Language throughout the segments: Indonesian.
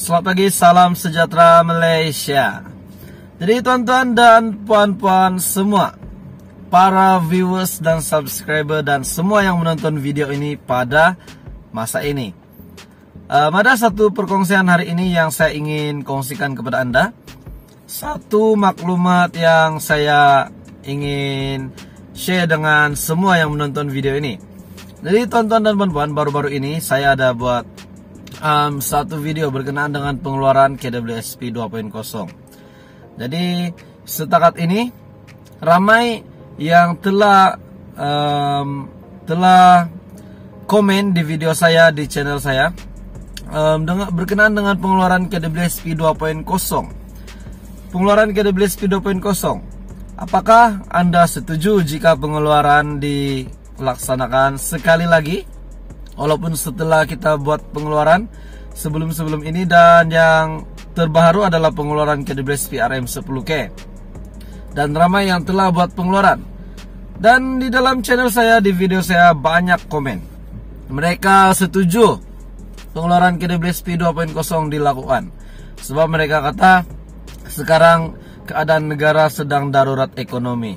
Selamat pagi, salam sejahtera Malaysia. Jadi tuan-tuan dan puan-puan semua, para viewers dan subscriber dan semua yang menonton video ini pada masa ini. Um, eh, ada satu perkongsian hari ini yang saya ingin kongsikan kepada Anda. Satu maklumat yang saya ingin share dengan semua yang menonton video ini. Jadi tuan-tuan dan puan-puan baru-baru ini saya ada buat um, satu video berkenaan dengan pengeluaran KWSP 2.0. Jadi setakat ini ramai yang telah um, telah komen di video saya di channel saya um, dengan, berkenaan dengan pengeluaran KWSP 2.0. Pengeluaran KWSP 2.0. Apakah Anda setuju jika pengeluaran dilaksanakan sekali lagi walaupun setelah kita buat pengeluaran sebelum-sebelum ini dan yang terbaru adalah pengeluaran KDBS PRM 10K dan ramai yang telah buat pengeluaran dan di dalam channel saya di video saya banyak komen mereka setuju pengeluaran P 2.0 dilakukan sebab mereka kata sekarang keadaan negara sedang darurat ekonomi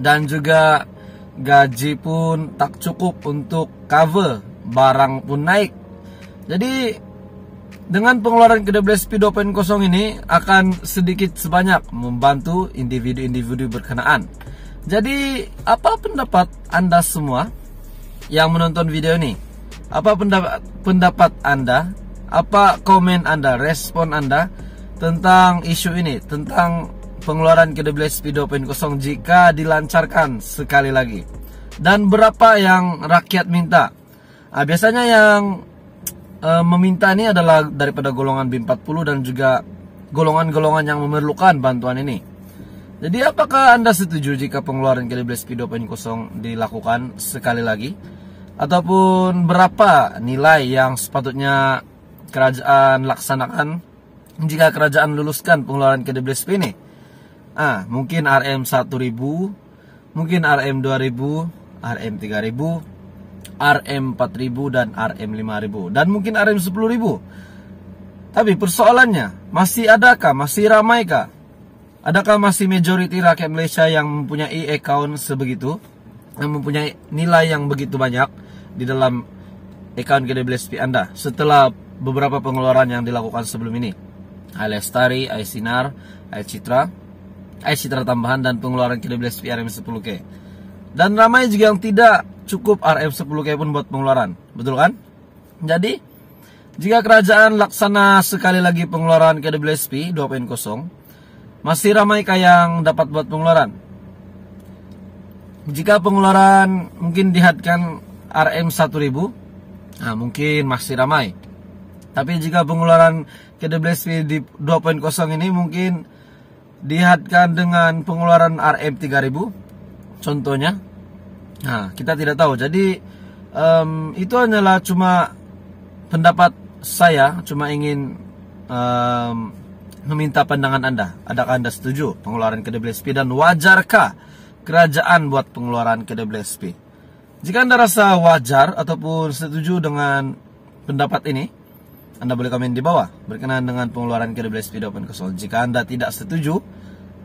dan juga gaji pun tak cukup untuk cover barang pun naik. Jadi dengan pengeluaran kedua speedo pen kosong ini akan sedikit sebanyak membantu individu-individu berkenaan. Jadi apa pendapat Anda semua yang menonton video ini? Apa pendapat pendapat Anda? Apa komen Anda, respon Anda tentang isu ini, tentang pengeluaran kedua speedo pen kosong jika dilancarkan sekali lagi? Dan berapa yang rakyat minta? Nah, biasanya yang e, meminta ini adalah daripada golongan B40 dan juga golongan-golongan yang memerlukan bantuan ini. Jadi apakah Anda setuju jika pengeluaran kalibre speedo poin kosong dilakukan sekali lagi? Ataupun berapa nilai yang sepatutnya kerajaan laksanakan jika kerajaan luluskan pengeluaran kalibre speedo ini? Ah, mungkin RM 1000, mungkin RM 2000, RM 3000, RM4000 dan RM5000 dan mungkin RM10000. Tapi persoalannya, masih adakah, masih ramaikah? Adakah masih majority rakyat Malaysia yang mempunyai account sebegitu? Yang mempunyai nilai yang begitu banyak di dalam account P Anda setelah beberapa pengeluaran yang dilakukan sebelum ini? Alestari, Aisinar, Aisitra, Aisitra tambahan dan pengeluaran P RM10K. Dan ramai juga yang tidak cukup RM 10 k pun buat pengeluaran, betul kan? Jadi, jika kerajaan laksana sekali lagi pengeluaran KWSP 2.0, masih ramai yang dapat buat pengeluaran. Jika pengeluaran mungkin dihadkan RM 1000, nah mungkin masih ramai. Tapi jika pengeluaran KWSP di 2.0 ini mungkin dihadkan dengan pengeluaran RM 3000, contohnya nah kita tidak tahu jadi um, itu hanyalah cuma pendapat saya cuma ingin um, meminta pandangan anda adakah anda setuju pengeluaran KWSP dan wajarkah kerajaan buat pengeluaran KWSP jika anda rasa wajar ataupun setuju dengan pendapat ini anda boleh komen di bawah berkenaan dengan pengeluaran KWSP dan Jika Anda tidak setuju,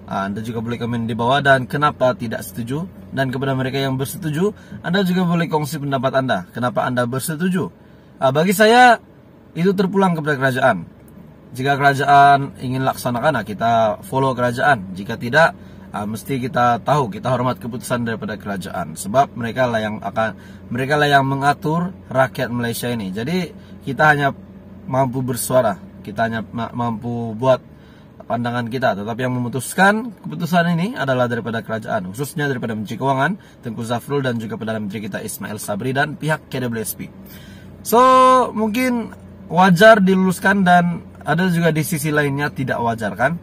Ah, anda juga boleh komen di bawah dan kenapa tidak setuju. Dan kepada mereka yang bersetuju, Anda juga boleh kongsi pendapat Anda. Kenapa Anda bersetuju? Ah, bagi saya, itu terpulang kepada kerajaan. Jika kerajaan ingin laksanakan, ah, kita follow kerajaan. Jika tidak, mesti kita tahu, kita hormat keputusan daripada kerajaan. Sebab mereka lah yang akan, mereka lah yang mengatur rakyat Malaysia ini. Jadi kita hanya mampu bersuara, kita hanya mampu buat pandangan kita. Tetapi yang memutuskan keputusan ini adalah daripada kerajaan, khususnya daripada Menteri Keuangan, Tengku Zafrul dan juga Perdana Menteri kita Ismail Sabri dan pihak KWSP. So, mungkin wajar diluluskan dan ada juga di sisi lainnya tidak wajar kan?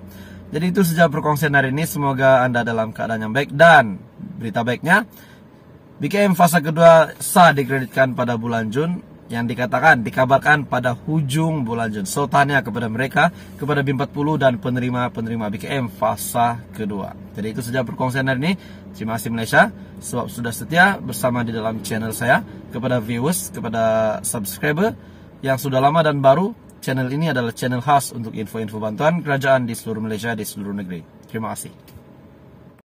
Jadi itu sejak perkongsian hari ini, semoga Anda dalam keadaan yang baik dan berita baiknya, BKM fase kedua sah dikreditkan pada bulan Jun yang dikatakan dikabarkan pada hujung bulan Jun. So tanya kepada mereka, kepada BIM40 dan penerima-penerima BKM fasa kedua. Jadi itu saja perkongsian hari ini. Terima kasih Malaysia sebab sudah setia bersama di dalam channel saya kepada viewers, kepada subscriber yang sudah lama dan baru. Channel ini adalah channel khas untuk info-info bantuan kerajaan di seluruh Malaysia di seluruh negeri. Terima kasih.